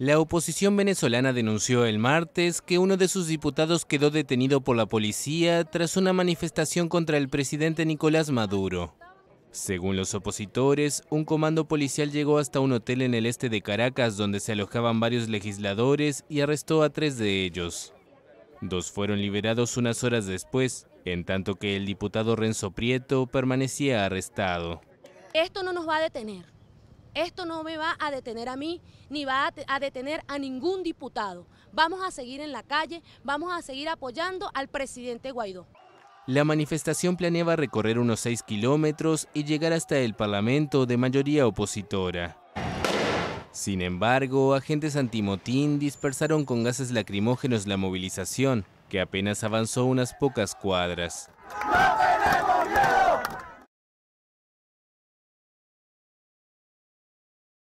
La oposición venezolana denunció el martes que uno de sus diputados quedó detenido por la policía tras una manifestación contra el presidente Nicolás Maduro. Según los opositores, un comando policial llegó hasta un hotel en el este de Caracas donde se alojaban varios legisladores y arrestó a tres de ellos. Dos fueron liberados unas horas después, en tanto que el diputado Renzo Prieto permanecía arrestado. Esto no nos va a detener esto no me va a detener a mí, ni va a, detener a ningún diputado. Vamos a seguir en la calle, vamos a seguir apoyando al presidente Guaidó. La manifestación planeaba recorrer unos 6 kilómetros y llegar hasta el Parlamento de mayoría opositora. Sin embargo, agentes antimotín dispersaron con gases lacrimógenos la movilización, que apenas avanzó unas pocas cuadras.